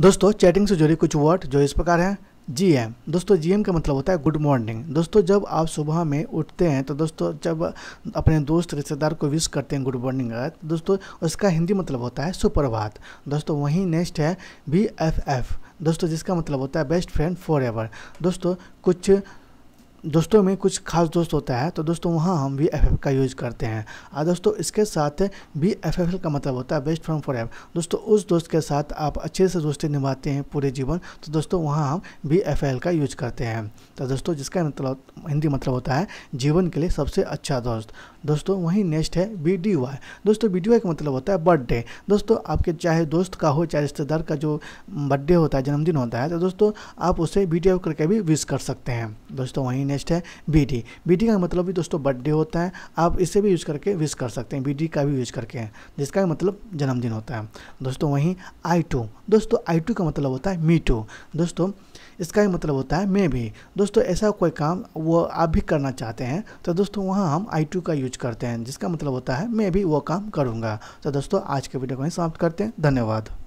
दोस्तों चैटिंग से जुड़ी कुछ वर्ड जो इस प्रकार हैं जी एम दोस्तों जी एम का मतलब होता है गुड मॉर्निंग दोस्तों जब आप सुबह में उठते हैं तो दोस्तों जब अपने दोस्त रिश्तेदार को विश करते हैं गुड मॉर्निंग तो दोस्तों उसका हिंदी मतलब होता है सुप्रभात दोस्तों वहीं नेक्स्ट है बी एफ एफ दोस्तों जिसका मतलब होता है बेस्ट फ्रेंड फॉर एवर दोस्तों कुछ दोस्तों में कुछ खास दोस्त होता है तो दोस्तों वहाँ हम वी एफ एफ का यूज़ करते हैं और दोस्तों इसके साथ वी एफ एफ का मतलब होता है बेस्ट फ्रॉम फॉर एफ दोस्तों उस दोस्त के साथ आप अच्छे से दोस्ती निभाते हैं पूरे जीवन तो दोस्तों वहाँ हम वी एफ एल का यूज करते हैं तो दोस्तों जिसका मतलब हिंदी मतलब होता है जीवन के लिए सबसे अच्छा दोस्त दोस्तों वहीं नेक्स्ट है बी डी वाई दोस्तों बी डी वाई का मतलब होता है बर्थडे दोस्तों आपके चाहे दोस्त का हो चाहे रिश्तेदार का जो बर्थडे होता है जन्मदिन होता है तो दोस्तों आप उसे बी डी वाई करके भी विश कर सकते हैं दोस्तों वहीं नेक्स्ट अगेंस्ट है बी डी बी डी का मतलब भी दोस्तों बर्थडे होता है आप इसे भी यूज़ करके विश कर सकते हैं बी डी का भी यूज़ करके हैं जिसका मतलब जन्मदिन होता है दोस्तों वहीं आई टू दोस्तों आई टू का मतलब होता है मी टू दोस्तों इसका ही मतलब होता है मे भी दोस्तों ऐसा कोई काम वो आप भी करना चाहते हैं तो दोस्तों वहाँ हम आई टू का यूज करते हैं जिसका मतलब होता है मैं भी वो काम करूँगा तो दोस्तों आज के वीडियो को ही समाप्त करते हैं धन्यवाद